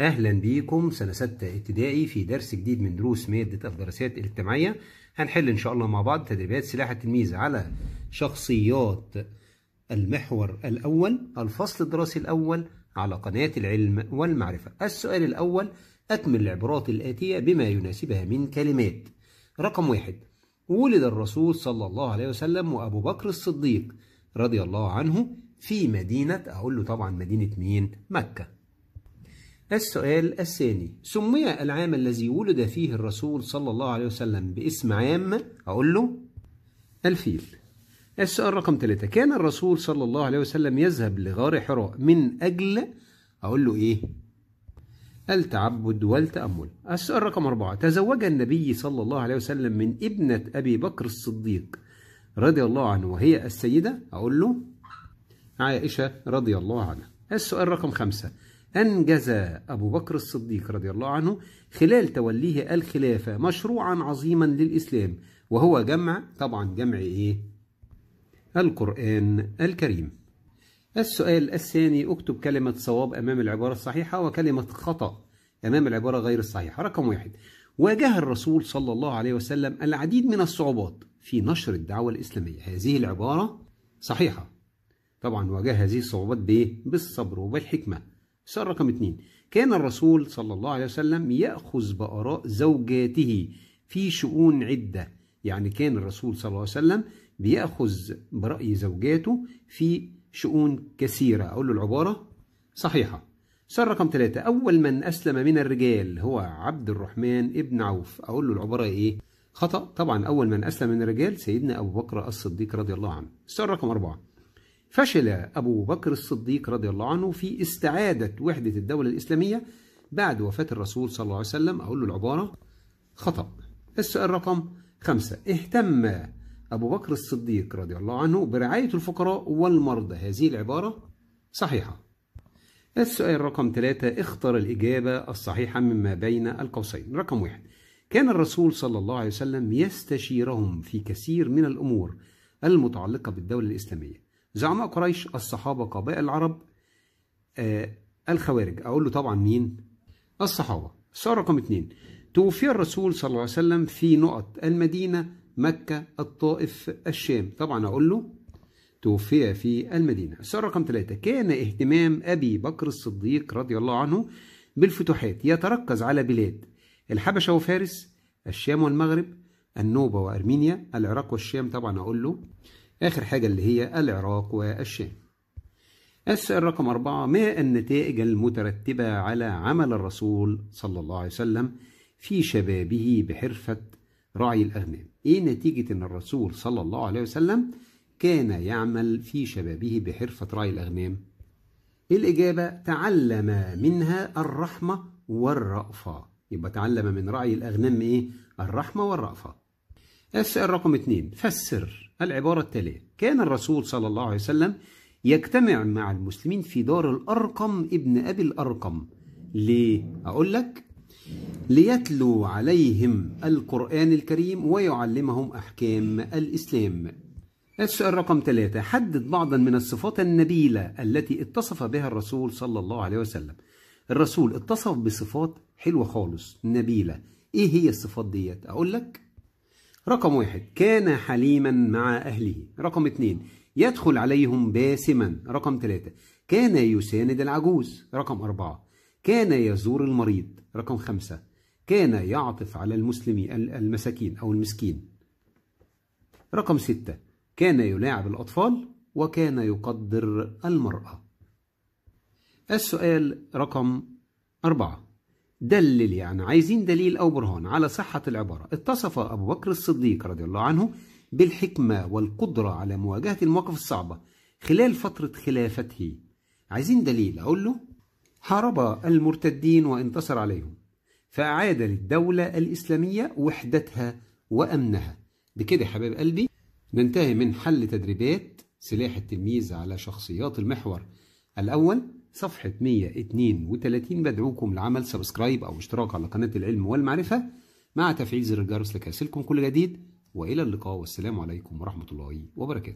اهلا بيكم سنه سته ابتدائي في درس جديد من دروس ماده الدراسات الاجتماعيه هنحل ان شاء الله مع بعض تدريبات سلاح التلميذ على شخصيات المحور الاول الفصل الدراسي الاول على قناه العلم والمعرفه السؤال الاول اكمل العبارات الاتيه بما يناسبها من كلمات رقم واحد ولد الرسول صلى الله عليه وسلم وابو بكر الصديق رضي الله عنه في مدينه اقول له طبعا مدينه مين مكه السؤال الثاني سمي العام الذي ولد فيه الرسول صلى الله عليه وسلم باسم عام أقول له الفيل السؤال رقم ثلاثة كان الرسول صلى الله عليه وسلم يذهب لغار حراء من أجل أقول له إيه التعبد والتأمل السؤال رقم أربعة تزوج النبي صلى الله عليه وسلم من ابنة أبي بكر الصديق رضي الله عنه وهي السيدة أقول له عائشة رضي الله عنها السؤال رقم خمسة أنجز أبو بكر الصديق رضي الله عنه خلال توليه الخلافة مشروعا عظيما للإسلام وهو جمع طبعا جمع إيه؟ القرآن الكريم السؤال الثاني اكتب كلمة صواب أمام العبارة الصحيحة وكلمة خطأ أمام العبارة غير الصحيحة رقم واحد واجه الرسول صلى الله عليه وسلم العديد من الصعوبات في نشر الدعوة الإسلامية هذه العبارة صحيحة طبعا واجه هذه الصعوبات بإيه؟ بالصبر وبالحكمة السؤال رقم اثنين كان الرسول صلى الله عليه وسلم يأخذ بآراء زوجاته في شؤون عدة يعني كان الرسول صلى الله عليه وسلم بيأخذ برأي زوجاته في شؤون كثيرة أقول له العبارة صحيحة سؤال رقم ثلاثة أول من أسلم من الرجال هو عبد الرحمن ابن عوف أقول له العبارة إيه خطأ طبعا أول من أسلم من الرجال سيدنا أبو بكر الصديق رضي الله عنه السؤال رقم أربعة فشل أبو بكر الصديق رضي الله عنه في استعادة وحدة الدولة الإسلامية بعد وفاة الرسول صلى الله عليه وسلم أقول له العبارة خطأ السؤال رقم خمسة اهتم أبو بكر الصديق رضي الله عنه برعاية الفقراء والمرضى هذه العبارة صحيحة السؤال رقم ثلاثة اختر الإجابة الصحيحة مما بين القوسين رقم واحد كان الرسول صلى الله عليه وسلم يستشيرهم في كثير من الأمور المتعلقة بالدولة الإسلامية زعماء قريش الصحابة قبائل العرب آه الخوارج أقول له طبعا مين الصحابة السؤال رقم اتنين توفي الرسول صلى الله عليه وسلم في نقط المدينة مكة الطائف الشام طبعا أقول له توفي في المدينة السؤال رقم ثلاثة كان اهتمام أبي بكر الصديق رضي الله عنه بالفتوحات يتركز على بلاد الحبشة وفارس الشام والمغرب النوبة وأرمينيا العراق والشام طبعا أقول له آخر حاجة اللي هي العراق والشام السؤال رقم أربعة ما النتائج المترتبة على عمل الرسول صلى الله عليه وسلم في شبابه بحرفة رعي الأغنام إيه نتيجة أن الرسول صلى الله عليه وسلم كان يعمل في شبابه بحرفة رعي الأغنام الإجابة تعلم منها الرحمة والرأفة يبقى تعلم من رعي الأغنام إيه الرحمة والرأفة السؤال رقم اثنين فسر العبارة التالية كان الرسول صلى الله عليه وسلم يجتمع مع المسلمين في دار الأرقم ابن أبي الأرقم ليه؟ أقول لك ليتلو عليهم القرآن الكريم ويعلمهم أحكام الإسلام السؤال رقم ثلاثة حدد بعضا من الصفات النبيلة التي اتصف بها الرسول صلى الله عليه وسلم الرسول اتصف بصفات حلوة خالص نبيلة ايه هي الصفات ديت اقول لك رقم واحد كان حليما مع أهله رقم اثنين يدخل عليهم باسما رقم ثلاثة كان يساند العجوز رقم أربعة كان يزور المريض رقم خمسة كان يعطف على المسلم المساكين أو المسكين رقم ستة كان يلاعب الأطفال وكان يقدر المرأة السؤال رقم أربعة دلل يعني عايزين دليل أو برهان على صحة العبارة اتصف أبو بكر الصديق رضي الله عنه بالحكمة والقدرة على مواجهة المواقف الصعبة خلال فترة خلافته عايزين دليل أقول له حارب المرتدين وانتصر عليهم فأعاد للدولة الإسلامية وحدتها وأمنها بكده يا حبايب قلبي ننتهي من حل تدريبات سلاح التلميذ على شخصيات المحور الأول صفحة 132 بدعوكم لعمل سبسكرايب أو اشتراك على قناة العلم والمعرفة مع تفعيل زر الجرس يصلكم كل جديد وإلى اللقاء والسلام عليكم ورحمة الله وبركاته